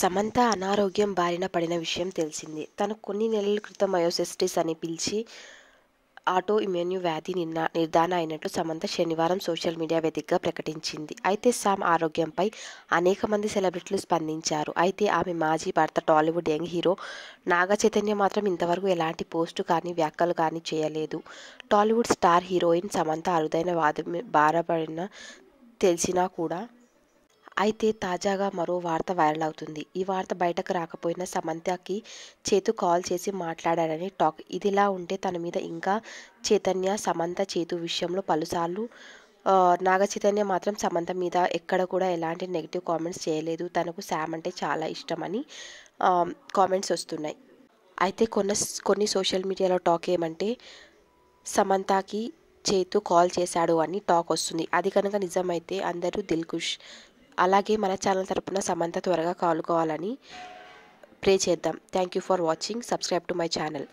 సమంత అనారోగ్యం బారిన పడిన విషయం తెలిసింది తను కొన్ని నెలల క్రితం మయోసెస్టిస్ అని పిలిచి ఆటో ఇమ్యూన్యూ వ్యాధి నిన్న నిర్ధారణ అయినట్లు సమంత శనివారం సోషల్ మీడియా వేదికగా ప్రకటించింది అయితే సామ్ ఆరోగ్యంపై అనేక మంది సెలబ్రిటీలు స్పందించారు అయితే ఆమె మాజీ భర్త టాలీవుడ్ యంగ్ హీరో నాగ చైతన్య మాత్రం ఇంతవరకు ఎలాంటి పోస్టు కానీ వ్యాఖ్యలు కానీ చేయలేదు టాలీవుడ్ స్టార్ హీరోయిన్ సమంత అరుదైన వాద బారబడిన తెలిసినా కూడా అయితే తాజాగా మరో వార్త వైరల్ అవుతుంది ఈ వార్త బయటకు రాకపోయినా సమంతకి చేతు కాల్ చేసి మాట్లాడాడని టాక్ ఇదిలా ఉంటే తన మీద ఇంకా చైతన్య సమంత చేతు విషయంలో పలుసార్లు నాగ చైతన్య మాత్రం సమంత మీద ఎక్కడ కూడా ఎలాంటి నెగిటివ్ కామెంట్స్ చేయలేదు తనకు శామ్ అంటే చాలా ఇష్టమని కామెంట్స్ వస్తున్నాయి అయితే కొన్ని కొన్ని సోషల్ మీడియాలో టాక్ ఏమంటే సమంతకి చేతు కాల్ చేశాడు అని టాక్ వస్తుంది అది కనుక నిజమైతే అందరూ దిల్కుష్ అలాగే మన ఛానల్ తరపున సమంత త్వరగా కాలుకోవాలని ప్రే చేద్దాం thank you for watching subscribe to my channel